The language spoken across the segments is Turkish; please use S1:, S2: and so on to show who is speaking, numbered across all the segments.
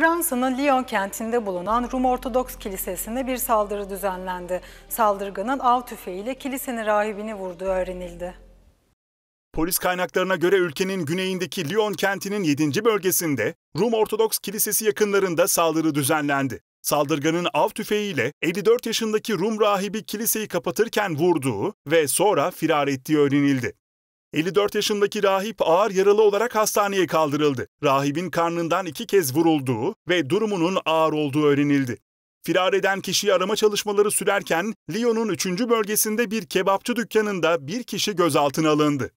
S1: Fransa'nın Lyon kentinde bulunan Rum Ortodoks Kilisesinde bir saldırı düzenlendi. Saldırganın av tüfeğiyle kilisenin rahibini vurduğu öğrenildi.
S2: Polis kaynaklarına göre ülkenin güneyindeki Lyon kentinin 7. bölgesinde Rum Ortodoks Kilisesi yakınlarında saldırı düzenlendi. Saldırganın av tüfeğiyle 54 yaşındaki Rum rahibi kiliseyi kapatırken vurduğu ve sonra firar ettiği öğrenildi. 54 yaşındaki rahip ağır yaralı olarak hastaneye kaldırıldı. Rahibin karnından iki kez vurulduğu ve durumunun ağır olduğu öğrenildi. Firar eden kişiyi arama çalışmaları sürerken Lyon'un 3. bölgesinde bir kebapçı dükkanında bir kişi gözaltına alındı.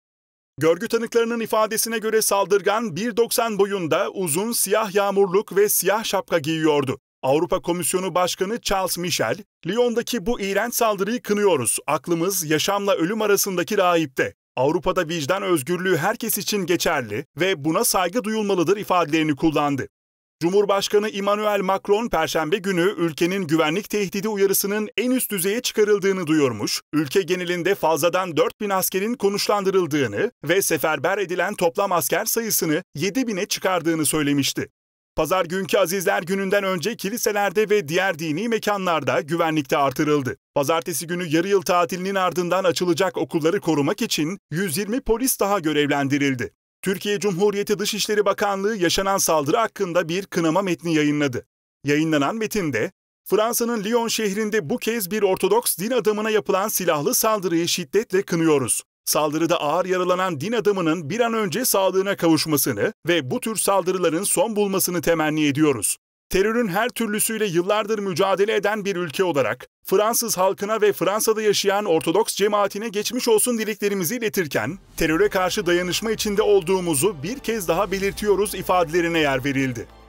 S2: Görgü tanıklarının ifadesine göre saldırgan 1.90 boyunda uzun siyah yağmurluk ve siyah şapka giyiyordu. Avrupa Komisyonu Başkanı Charles Michel, Lyon'daki bu iğrenç saldırıyı kınıyoruz. Aklımız yaşamla ölüm arasındaki rahipte. Avrupa'da vicdan özgürlüğü herkes için geçerli ve buna saygı duyulmalıdır ifadelerini kullandı. Cumhurbaşkanı Emmanuel Macron perşembe günü ülkenin güvenlik tehdidi uyarısının en üst düzeye çıkarıldığını duyurmuş, ülke genelinde fazladan 4 bin askerin konuşlandırıldığını ve seferber edilen toplam asker sayısını 7 bine çıkardığını söylemişti. Pazar günkü Azizler gününden önce kiliselerde ve diğer dini mekanlarda güvenlikte artırıldı. Pazartesi günü yarı yıl tatilinin ardından açılacak okulları korumak için 120 polis daha görevlendirildi. Türkiye Cumhuriyeti Dışişleri Bakanlığı yaşanan saldırı hakkında bir kınama metni yayınladı. Yayınlanan metinde Fransa'nın Lyon şehrinde bu kez bir Ortodoks din adamına yapılan silahlı saldırıyı şiddetle kınıyoruz. Saldırıda ağır yaralanan din adamının bir an önce sağlığına kavuşmasını ve bu tür saldırıların son bulmasını temenni ediyoruz. Terörün her türlüsüyle yıllardır mücadele eden bir ülke olarak Fransız halkına ve Fransa'da yaşayan Ortodoks cemaatine geçmiş olsun dileklerimizi iletirken teröre karşı dayanışma içinde olduğumuzu bir kez daha belirtiyoruz ifadelerine yer verildi.